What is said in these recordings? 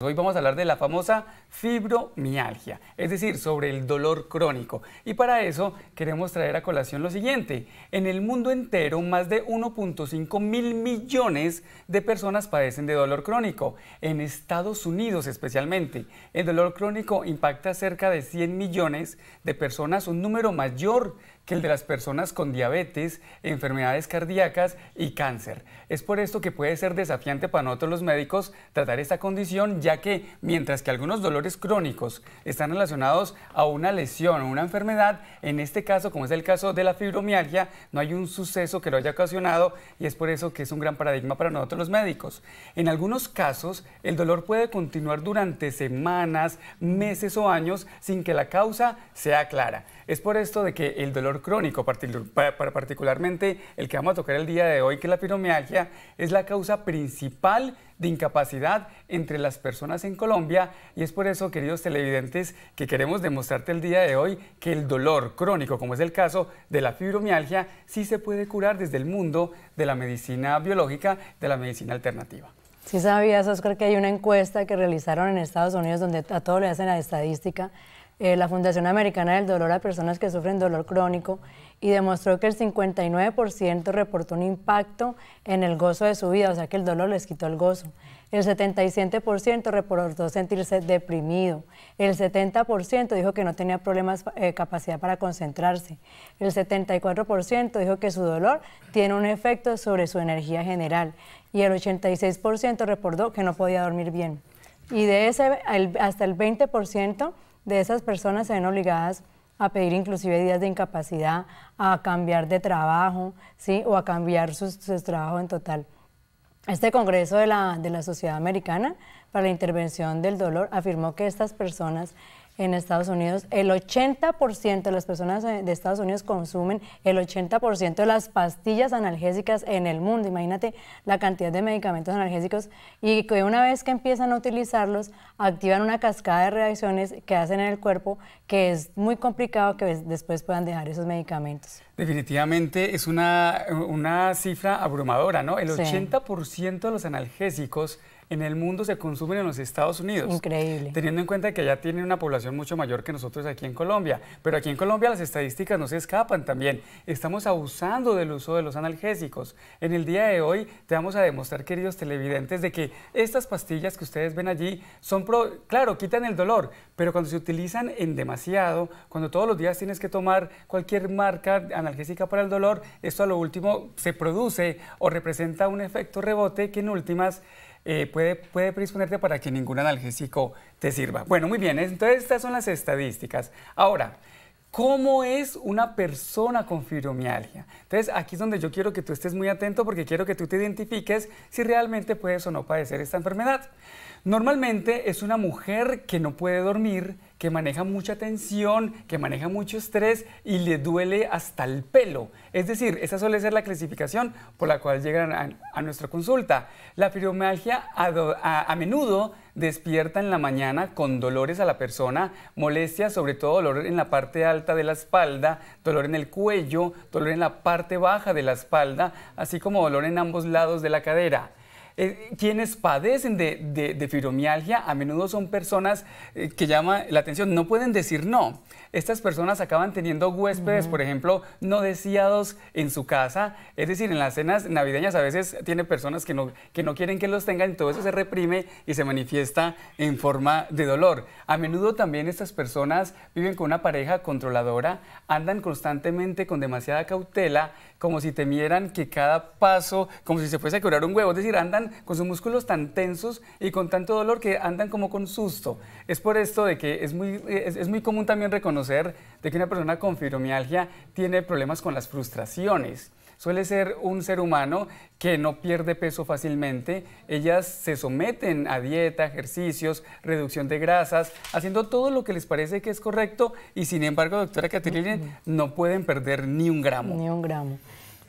Hoy vamos a hablar de la famosa fibromialgia, es decir, sobre el dolor crónico. Y para eso queremos traer a colación lo siguiente. En el mundo entero, más de 1.5 mil millones de personas padecen de dolor crónico, en Estados Unidos especialmente. El dolor crónico impacta a cerca de 100 millones de personas, un número mayor que el de las personas con diabetes, enfermedades cardíacas y cáncer. Es por esto que puede ser desafiante para nosotros los médicos tratar esta condición, ya que mientras que algunos dolores crónicos están relacionados a una lesión o una enfermedad, en este caso, como es el caso de la fibromialgia, no hay un suceso que lo haya ocasionado y es por eso que es un gran paradigma para nosotros los médicos. En algunos casos, el dolor puede continuar durante semanas, meses o años sin que la causa sea clara. Es por esto de que el dolor crónico, particularmente el que vamos a tocar el día de hoy, que es la fibromialgia, es la causa principal de incapacidad entre las personas en Colombia y es por eso, queridos televidentes, que queremos demostrarte el día de hoy que el dolor crónico, como es el caso de la fibromialgia, sí se puede curar desde el mundo de la medicina biológica, de la medicina alternativa. Sí sabías, Oscar, que hay una encuesta que realizaron en Estados Unidos donde a todo le hacen la estadística eh, la Fundación Americana del Dolor a personas que sufren dolor crónico y demostró que el 59% reportó un impacto en el gozo de su vida, o sea que el dolor les quitó el gozo. El 77% reportó sentirse deprimido. El 70% dijo que no tenía problemas, eh, capacidad para concentrarse. El 74% dijo que su dolor tiene un efecto sobre su energía general. Y el 86% reportó que no podía dormir bien. Y de ese, hasta el 20% de esas personas se ven obligadas a pedir inclusive días de incapacidad, a cambiar de trabajo, ¿sí? o a cambiar sus, trabajo trabajos en total. Este Congreso de la, de la Sociedad Americana para la Intervención del Dolor afirmó que estas personas en Estados Unidos. El 80% de las personas eh, de Estados Unidos consumen el 80% de las pastillas analgésicas en el mundo. Imagínate la cantidad de medicamentos analgésicos y que una vez que empiezan a utilizarlos, activan una cascada de reacciones que hacen en el cuerpo que es muy complicado que después puedan dejar esos medicamentos. Definitivamente es una, una cifra abrumadora, ¿no? El 80% de los analgésicos en el mundo se consumen en los Estados Unidos. Increíble. Teniendo en cuenta que ya tienen una población mucho mayor que nosotros aquí en Colombia. Pero aquí en Colombia las estadísticas no se escapan también. Estamos abusando del uso de los analgésicos. En el día de hoy te vamos a demostrar, queridos televidentes, de que estas pastillas que ustedes ven allí son, claro, quitan el dolor, pero cuando se utilizan en demasiado, cuando todos los días tienes que tomar cualquier marca analgésica para el dolor, esto a lo último se produce o representa un efecto rebote que en últimas eh, puede, puede predisponerte para que ningún analgésico te sirva. Bueno, muy bien, entonces estas son las estadísticas. Ahora, ¿Cómo es una persona con fibromialgia? Entonces, aquí es donde yo quiero que tú estés muy atento porque quiero que tú te identifiques si realmente puedes o no padecer esta enfermedad. Normalmente es una mujer que no puede dormir, que maneja mucha tensión, que maneja mucho estrés y le duele hasta el pelo. Es decir, esa suele ser la clasificación por la cual llegan a, nuestra consulta. La fibromialgia a, a, menudo despierta en la mañana con dolores a la persona, molestias, sobre todo dolor en la parte alta de la espalda, dolor en el cuello, dolor en la parte baja de la espalda, así como dolor en ambos lados de la cadera. Eh, quienes padecen de, fibromialgia a menudo son personas eh, que llaman la atención, no pueden decir no estas personas acaban teniendo huéspedes, por ejemplo, no deseados en su casa. Es decir, en las cenas navideñas a veces tiene personas que no, que no quieren que los tengan, y todo eso se reprime y se manifiesta en forma de dolor. A menudo también estas personas viven con una pareja controladora, andan constantemente con demasiada cautela, como si temieran que cada paso, como si se fuese a quebrar un huevo. Es decir, andan con sus músculos tan tensos y con tanto dolor que andan como con susto. Es por esto de que es muy, es muy común también reconocer de que una persona con fibromialgia tiene problemas con las frustraciones. Suele ser un ser humano que no pierde peso fácilmente. Ellas se someten a dieta, ejercicios, reducción de grasas, haciendo todo lo que les parece que es correcto y sin embargo, doctora Caterine, no pueden perder ni un gramo. Ni un gramo.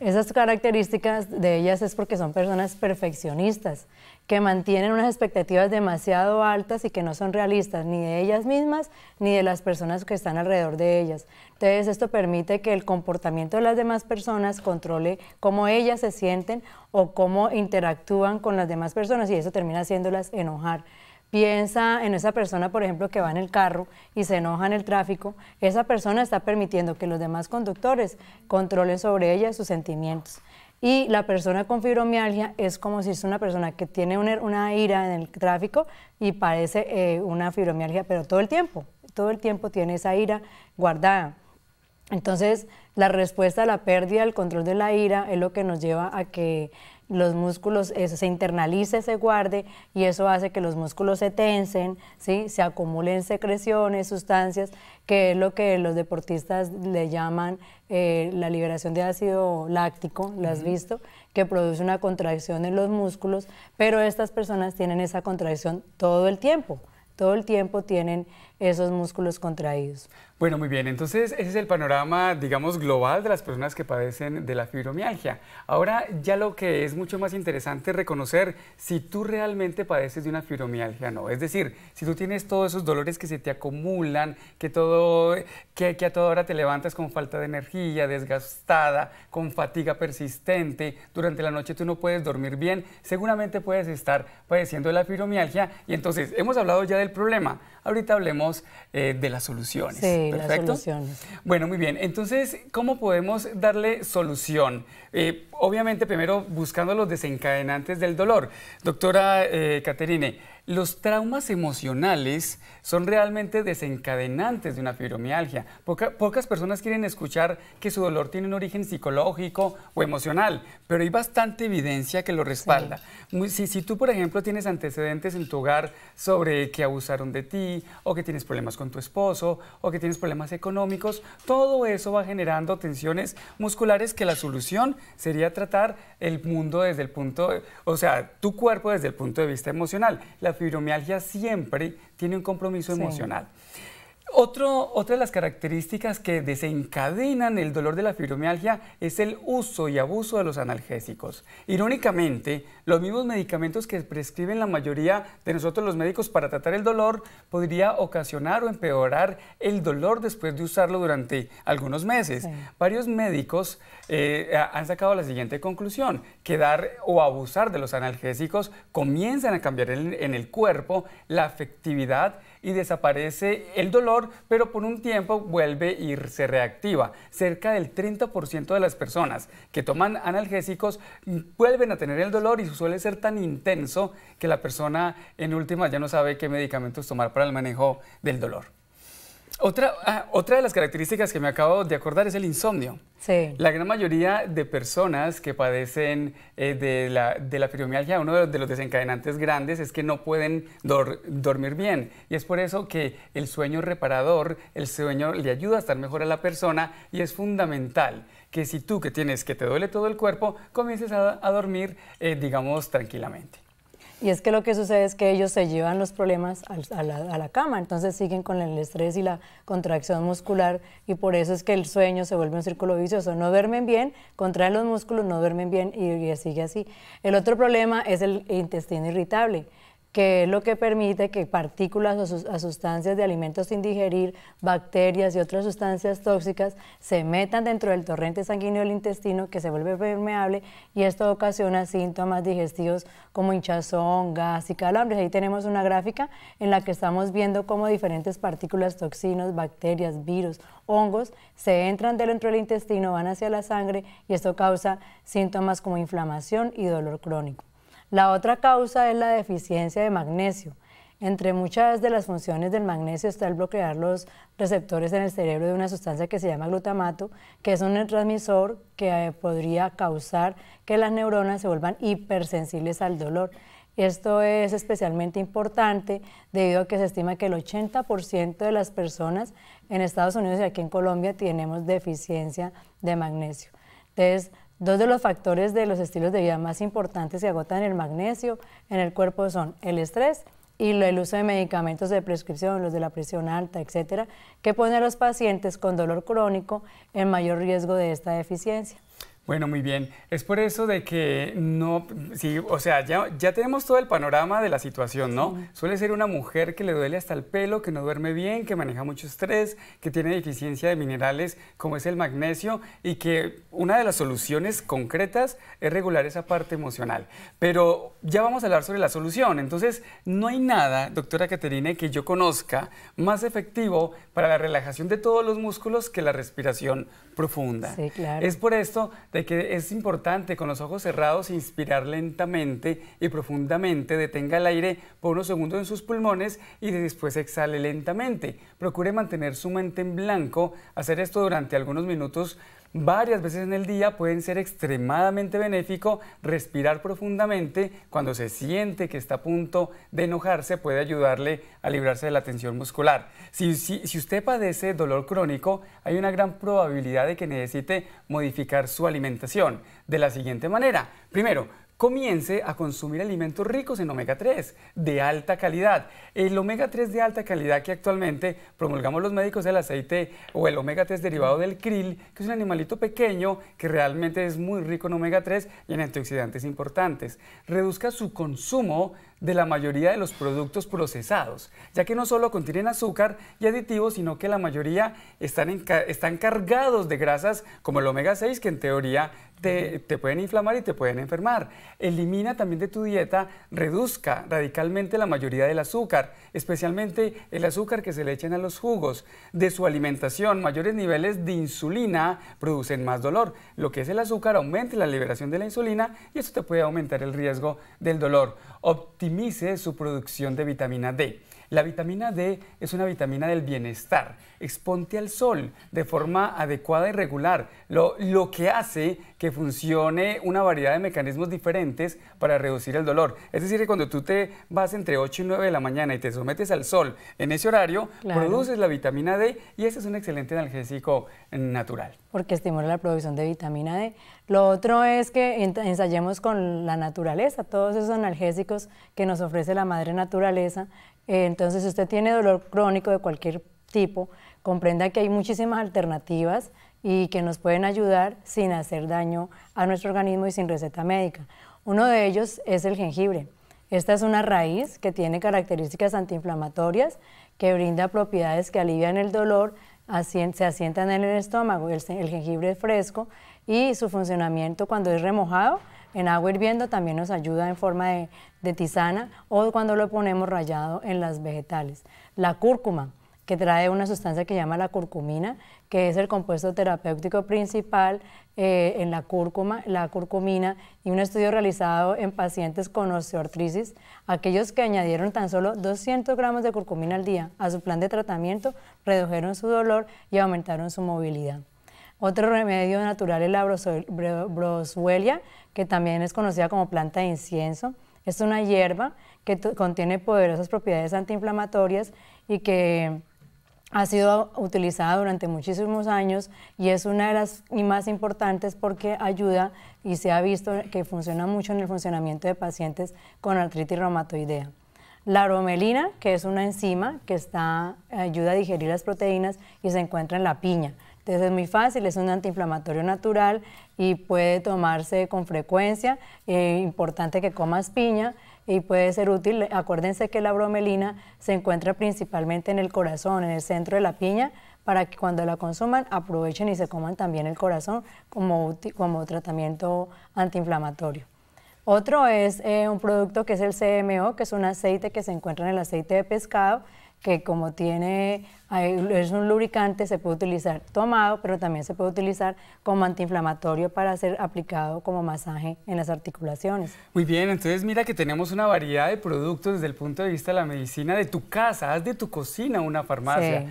Esas características de ellas es porque son personas perfeccionistas que mantienen unas expectativas demasiado altas y que no son realistas ni de ellas mismas ni de las personas que están alrededor de ellas. Entonces esto permite que el comportamiento de las demás personas controle cómo ellas se sienten o cómo interactúan con las demás personas y eso termina haciéndolas enojar piensa en esa persona, por ejemplo, que va en el carro y se enoja en el tráfico, esa persona está permitiendo que los demás conductores controlen sobre ella sus sentimientos. Y la persona con fibromialgia es como si es una persona que tiene una, ira en el tráfico y parece eh, una fibromialgia, pero todo el tiempo, todo el tiempo tiene esa ira guardada. Entonces, la respuesta a la pérdida al control de la ira es lo que nos lleva a que los músculos eh, se internalice, se guarde y eso hace que los músculos se tensen, ¿sí? se acumulen secreciones, sustancias, que es lo que los deportistas le llaman eh, la liberación de ácido láctico, lo has visto, que produce una contracción en los músculos, pero estas personas tienen esa contracción todo el tiempo, todo el tiempo tienen esos músculos contraídos. Bueno, muy bien, entonces ese es el panorama, digamos, global de las personas que padecen de la fibromialgia. Ahora ya lo que es mucho más interesante es reconocer si tú realmente padeces de una fibromialgia o no. Es decir, si tú tienes todos esos dolores que se te acumulan, que, todo, que, que a toda hora te levantas con falta de energía, desgastada, con fatiga persistente, durante la noche tú no puedes dormir bien, seguramente puedes estar padeciendo de la fibromialgia. Y entonces, hemos hablado ya del problema, ahorita hablemos eh, de las soluciones. Sí, ¿Perfecto? las soluciones. Bueno, muy bien. Entonces, ¿cómo podemos darle solución? Eh, obviamente, primero buscando los desencadenantes del dolor. Doctora eh, Caterine, los traumas emocionales son realmente desencadenantes de una fibromialgia. pocas personas quieren escuchar que su dolor tiene un origen psicológico o emocional, pero hay bastante evidencia que lo respalda. Si, tú, por ejemplo, tienes antecedentes en tu hogar sobre que abusaron de ti, o que tienes problemas con tu esposo, o que tienes problemas económicos, todo eso va generando tensiones musculares que la solución sería tratar el mundo desde el punto, o sea, tu cuerpo desde el punto de vista emocional fibromialgia siempre tiene un compromiso emocional. Otro, otra de las características que desencadenan el dolor de la fibromialgia es el uso y abuso de los analgésicos. Irónicamente, los mismos medicamentos que prescriben la mayoría de nosotros los médicos para tratar el dolor podría ocasionar o empeorar el dolor después de usarlo durante algunos meses. Varios médicos eh, han sacado la siguiente conclusión, que dar o abusar de los analgésicos comienzan a cambiar en, en el cuerpo la afectividad y desaparece el dolor pero por un tiempo vuelve y se reactiva. Cerca del 30% de las personas que toman analgésicos vuelven a tener el dolor y suele ser tan intenso que la persona en última ya no sabe qué medicamentos tomar para el manejo del dolor. Otra, ah, otra de las características que me acabo de acordar es el insomnio. La gran mayoría de personas que padecen eh, de, la, de, uno de los, desencadenantes grandes es que no pueden dormir bien. Y es por eso que el sueño reparador, el sueño le ayuda a estar mejor a la persona y es fundamental que si tú que tienes que te duele todo el cuerpo, comiences a, dormir, eh, digamos, tranquilamente. Y es que lo que sucede es que ellos se llevan los problemas a, la, cama, entonces siguen con el estrés y la contracción muscular y por eso es que el sueño se vuelve un círculo vicioso. No duermen bien, contraen los músculos, no duermen bien y, y sigue así. El otro problema es el intestino irritable que es lo que permite que partículas o sustancias de alimentos sin digerir, bacterias y otras sustancias tóxicas se metan dentro del torrente sanguíneo del intestino que se vuelve permeable y esto ocasiona síntomas digestivos como hinchazón, gas y calambres. Ahí tenemos una gráfica en la que estamos viendo cómo diferentes partículas, toxinas, bacterias, virus, hongos se entran dentro del intestino, van hacia la sangre y esto causa síntomas como inflamación y dolor crónico. La otra causa es la deficiencia de magnesio. Entre muchas de las funciones del magnesio está el bloquear los receptores en el cerebro de una sustancia que se llama glutamato, que es un neurotransmisor que eh, podría causar que las neuronas se vuelvan hipersensibles al dolor. Esto es especialmente importante debido a que se estima que el 80% de las personas en Estados Unidos y aquí en Colombia tenemos deficiencia de magnesio. Entonces, Dos de los factores de los estilos de vida más importantes que agotan el magnesio en el cuerpo son el estrés y el uso de medicamentos de prescripción, los de la presión alta, etcétera, que pone a los pacientes con dolor crónico en mayor riesgo de esta deficiencia. Bueno, muy bien. Es por eso de que no, sí, o sea, ya, tenemos todo el panorama de la situación, ¿no? Suele ser una mujer que le duele hasta el pelo, que no duerme bien, que maneja mucho estrés, que tiene deficiencia de minerales como es el magnesio y que una de las soluciones concretas es regular esa parte emocional. Pero ya vamos a hablar sobre la solución. Entonces, no hay nada, doctora Caterine, que yo conozca más efectivo para la relajación de todos los músculos que la respiración profunda. Sí, claro. Es por esto que es importante con los ojos cerrados inspirar lentamente y profundamente, detenga el aire por unos segundos en sus pulmones y después exhale lentamente. Procure mantener su mente en blanco, hacer esto durante algunos minutos varias veces en el día pueden ser extremadamente benéfico. Respirar profundamente cuando se siente que está a punto de enojarse puede ayudarle a librarse de la tensión muscular. Si, si usted padece dolor crónico, hay una gran probabilidad de que necesite modificar su alimentación de la siguiente manera. Primero, comience a consumir alimentos ricos en omega 3 de alta calidad. El omega 3 de alta calidad que actualmente promulgamos los médicos es el aceite o el omega 3 derivado del krill, que es un animalito pequeño que realmente es muy rico en omega 3 y en antioxidantes importantes. Reduzca su consumo de la mayoría de los productos procesados, ya que no solo contienen azúcar y aditivos, sino que la mayoría están, están cargados de grasas como el omega 6, que en teoría te, pueden inflamar y te pueden enfermar. Elimina también de tu dieta, reduzca radicalmente la mayoría del azúcar, especialmente el azúcar que se le echan a los jugos. De su alimentación, mayores niveles de insulina producen más dolor. Lo que es el azúcar aumenta la liberación de la insulina y esto te puede aumentar el riesgo del dolor su producción de vitamina D. La vitamina D es una vitamina del bienestar. Exponte al sol de forma adecuada y regular, lo, lo, que hace que funcione una variedad de mecanismos diferentes para reducir el dolor. Es decir, que cuando tú te vas entre 8 y 9 de la mañana y te sometes al sol en ese horario, produces la vitamina D y ese es un excelente analgésico natural. Porque estimula la producción de vitamina D. Lo otro es que ensayemos con la naturaleza, todos esos analgésicos que nos ofrece la madre naturaleza entonces, si usted tiene dolor crónico de cualquier tipo, comprenda que hay muchísimas alternativas y que nos pueden ayudar sin hacer daño a nuestro organismo y sin receta médica. Uno de ellos es el jengibre. Esta es una raíz que tiene características antiinflamatorias, que brinda propiedades que alivian el dolor, se asientan en el estómago, el, jengibre es fresco y su funcionamiento cuando es remojado en agua hirviendo también nos ayuda en forma de, tisana o cuando lo ponemos rayado en las vegetales. La cúrcuma, que trae una sustancia que se llama la curcumina, que es el compuesto terapéutico principal eh, en la cúrcuma, la curcumina, y un estudio realizado en pacientes con osteoartritis, aquellos que añadieron tan solo 200 gramos de curcumina al día a su plan de tratamiento, redujeron su dolor y aumentaron su movilidad. Otro remedio natural es la broswellia, que también es conocida como planta de incienso. Es una hierba que contiene poderosas propiedades antiinflamatorias y que ha sido utilizada durante muchísimos años y es una de las más importantes porque ayuda y se ha visto que funciona mucho en el funcionamiento de pacientes con artritis reumatoidea. La bromelina, que es una enzima que ayuda a digerir las proteínas y se encuentra en la piña. Entonces es muy fácil, es un antiinflamatorio natural y puede tomarse con frecuencia. Eh, importante que comas piña y puede ser útil. Acuérdense que la bromelina se encuentra principalmente en el corazón, en el centro de la piña, para que cuando la consuman aprovechen y se coman también el corazón como, tratamiento antiinflamatorio. Otro es eh, un producto que es el CMO, que es un aceite que se encuentra en el aceite de pescado que como tiene, es un lubricante, se puede utilizar tomado, pero también se puede utilizar como antiinflamatorio para ser aplicado como masaje en las articulaciones. Muy bien, entonces mira que tenemos una variedad de productos desde el punto de vista de la medicina de tu casa, haz de tu cocina una farmacia.